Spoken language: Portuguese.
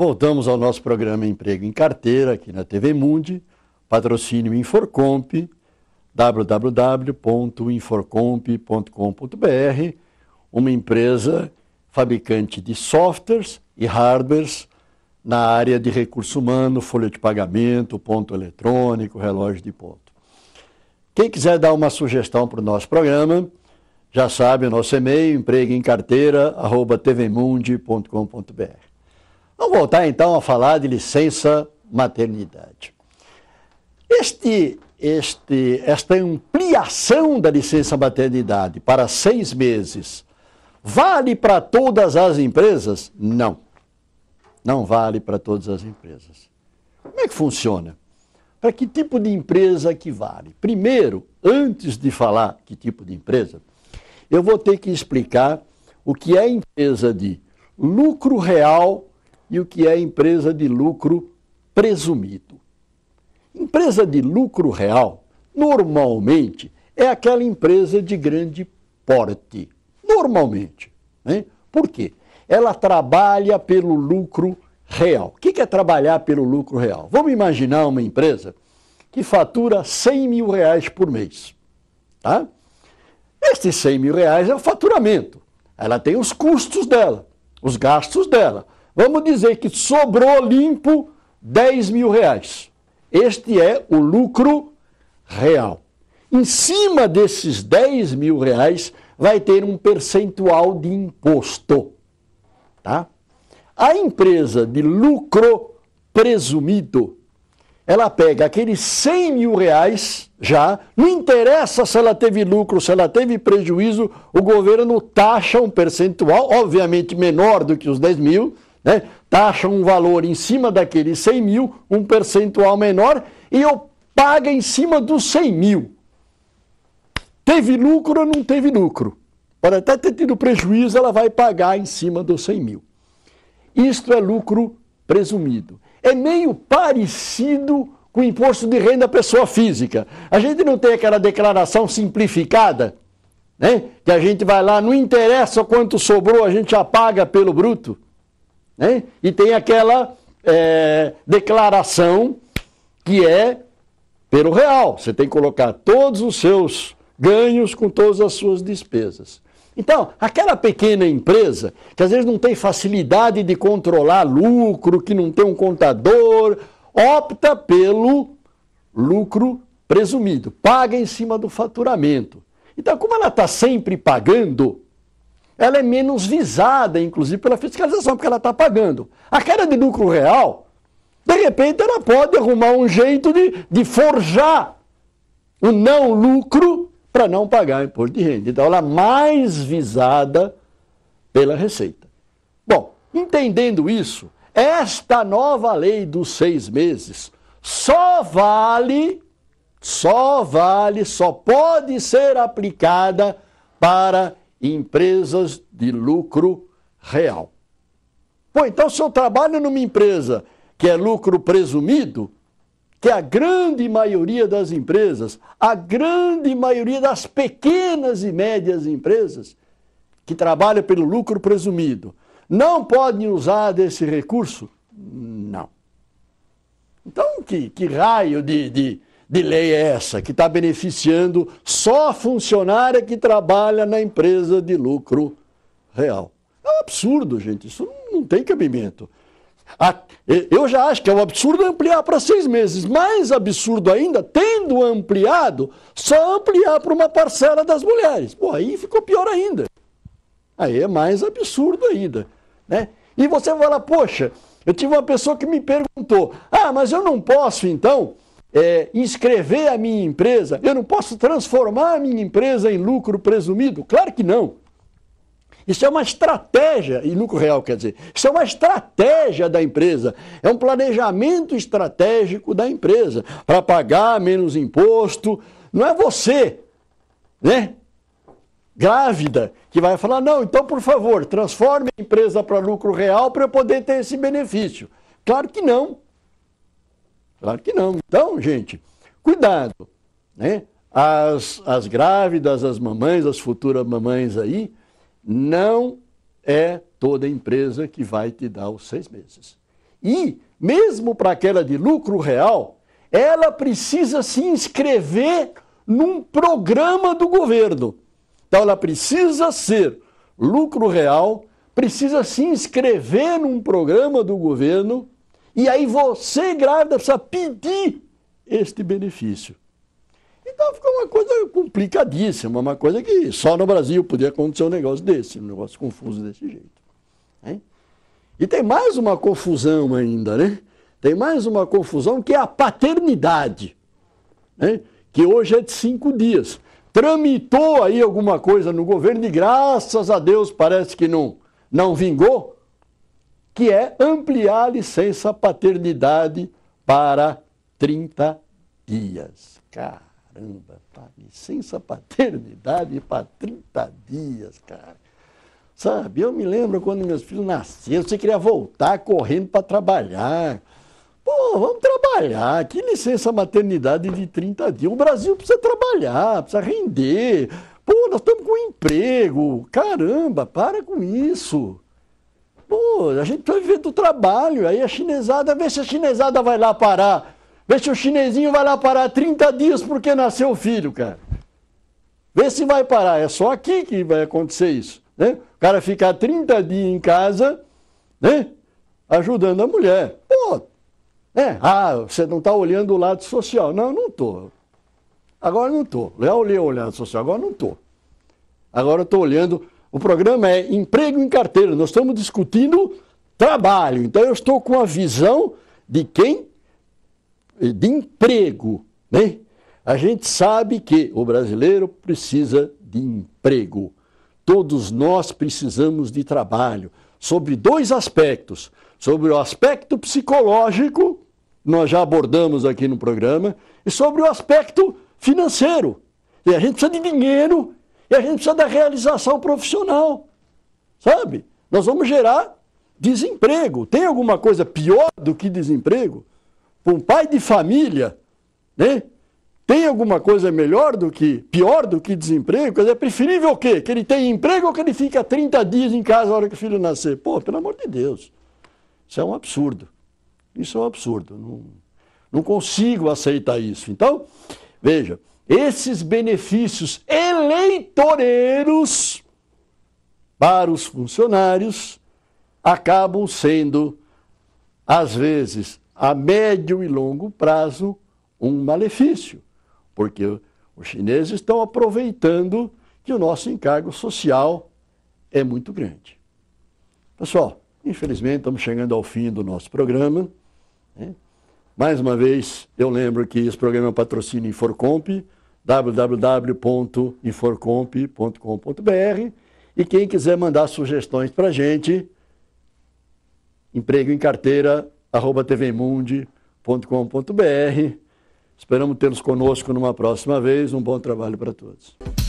Voltamos ao nosso programa Emprego em Carteira, aqui na TV Mundi, patrocínio Inforcomp, www.inforcomp.com.br, uma empresa fabricante de softwares e hardwares na área de recurso humano, folha de pagamento, ponto eletrônico, relógio de ponto. Quem quiser dar uma sugestão para o nosso programa, já sabe o nosso e-mail, empregoemcarteira.tvmundi.com.br. Vamos voltar então a falar de licença maternidade. Este, este, esta ampliação da licença maternidade para seis meses vale para todas as empresas? Não. Não vale para todas as empresas. Como é que funciona? Para que tipo de empresa que vale? Primeiro, antes de falar que tipo de empresa, eu vou ter que explicar o que é empresa de lucro real e o que é empresa de lucro presumido. Empresa de lucro real, normalmente, é aquela empresa de grande porte. Normalmente. Hein? Né? Por quê? Ela trabalha pelo lucro real. O que é trabalhar pelo lucro real? Vamos imaginar uma empresa que fatura 100 mil reais por mês. Tá? Estes 100 mil reais é o faturamento. Ela tem os custos dela, os gastos dela Vamos dizer que sobrou limpo 10 mil reais. Este é o lucro real. Em cima desses 10 mil reais, vai ter um percentual de imposto. Tá? A empresa de lucro presumido, ela pega aqueles 100 mil reais já, não interessa se ela teve lucro, se ela teve prejuízo, o governo taxa um percentual, obviamente menor do que os 10 mil, né? Taxa um valor em cima daqueles 100 mil, um percentual menor, e eu pago em cima dos 100 mil. Teve lucro ou não teve lucro? Pode até ter tido prejuízo, ela vai pagar em cima dos 100 mil. Isto é lucro presumido. É meio parecido com o imposto de renda à pessoa física. A gente não tem aquela declaração simplificada, né? Que a gente vai lá, não interessa quanto sobrou, a gente já paga pelo bruto. Né? E tem aquela é, declaração que é pelo real. Você tem que colocar todos os seus ganhos com todas as suas despesas. Então, aquela pequena empresa que às vezes não tem facilidade de controlar lucro, que não tem um contador, opta pelo lucro presumido, paga em cima do faturamento. Então, como ela está sempre pagando, ela é menos visada, inclusive, pela fiscalização, porque ela está pagando. A queda de lucro real, de repente, ela pode arrumar um jeito de, de forjar o não lucro para não pagar imposto de renda. Então, ela é mais visada pela Receita. Bom, entendendo isso, esta nova lei dos seis meses só vale, só vale, só pode ser aplicada para empresas de lucro real. Pô, então se eu trabalho numa empresa que é lucro presumido, que a grande maioria das empresas, a grande maioria das pequenas e médias empresas que trabalham pelo lucro presumido, não podem usar desse recurso? Não. Então, que, que raio de, de, de lei é essa que está beneficiando só a funcionária que trabalha na empresa de lucro real? É um absurdo, gente. Isso não tem cabimento. Eu já acho que é um absurdo ampliar para seis meses. Mais absurdo ainda, tendo ampliado, só ampliar para uma parcela das mulheres. Pô, aí ficou pior ainda. Aí é mais absurdo ainda. Né? E você vai lá, poxa, eu tive uma pessoa que me perguntou: ah, mas eu não posso então é, inscrever a minha empresa, eu não posso transformar a minha empresa em lucro presumido? Claro que não. Isso é uma estratégia, e lucro real quer dizer, isso é uma estratégia da empresa, é um planejamento estratégico da empresa para pagar menos imposto. Não é você, né? Grávida, que vai falar: não, então por favor, transforme a empresa para lucro real para eu poder ter esse benefício. Claro que não. Claro que não. Então, gente, cuidado. Né? As, as grávidas, as mamães, as futuras mamães aí, não é toda empresa que vai te dar os seis meses. E, mesmo para aquela de lucro real, ela precisa se inscrever num programa do governo. Então, ela precisa ser lucro real, precisa se inscrever num programa do governo e aí você, grávida, precisa pedir este benefício. Então ficou uma coisa complicadíssima, uma coisa que só no Brasil podia acontecer um negócio desse, um negócio confuso desse jeito. E tem mais uma confusão ainda, né? Tem mais uma confusão que é a paternidade, né? que hoje é de cinco dias. Tramitou aí alguma coisa no governo e graças a Deus parece que não, não vingou, que é ampliar a licença paternidade para 30 dias. Caramba, tá licença paternidade para 30 dias, cara. Sabe, eu me lembro quando meus filhos nasceram, você queria voltar correndo para trabalhar. Pô, vamos trabalhar. Que licença maternidade de 30 dias. O Brasil precisa trabalhar, precisa render. Pô, nós estamos com emprego. Caramba, para com isso. Pô, a gente está vivendo o trabalho, aí a chinesada, vê se a chinesada vai lá parar. Vê se o chinesinho vai lá parar 30 dias porque nasceu o filho, cara. Vê se vai parar. É só aqui que vai acontecer isso. Né? O cara ficar 30 dias em casa, né? Ajudando a mulher. Pô, né? Ah, você não está olhando o lado social. Não, não estou. Agora não estou. Já olhei o lado social, agora não estou. Agora eu estou olhando o programa é Emprego em Carteira. Nós estamos discutindo trabalho. Então eu estou com a visão de quem? De emprego. Né? A gente sabe que o brasileiro precisa de emprego. Todos nós precisamos de trabalho. Sobre dois aspectos. Sobre o aspecto psicológico, nós já abordamos aqui no programa, e sobre o aspecto financeiro. E a gente precisa de dinheiro e a gente precisa da realização profissional, sabe? Nós vamos gerar desemprego. Tem alguma coisa pior do que desemprego? Para um pai de família, né? Tem alguma coisa melhor do que, pior do que desemprego? Quer dizer, é preferível o quê? Que ele tenha emprego ou que ele fica 30 dias em casa na hora que o filho nascer? Pô, pelo amor de Deus. Isso é um absurdo. Isso é um absurdo. Não, não consigo aceitar isso. Então, veja, esses benefícios eleitoreiros para os funcionários acabam sendo, às vezes, a médio e longo prazo, um malefício, porque os chineses estão aproveitando que o nosso encargo social é muito grande. Pessoal, infelizmente estamos chegando ao fim do nosso programa. Né? Mais uma vez, eu lembro que esse programa é patrocínio Inforcomp, www.inforcomp.com.br. E quem quiser mandar sugestões para a gente, emprego em carteira, arroba tvmundi.com.br. Esperamos tê-los conosco numa próxima vez. Um bom trabalho para todos.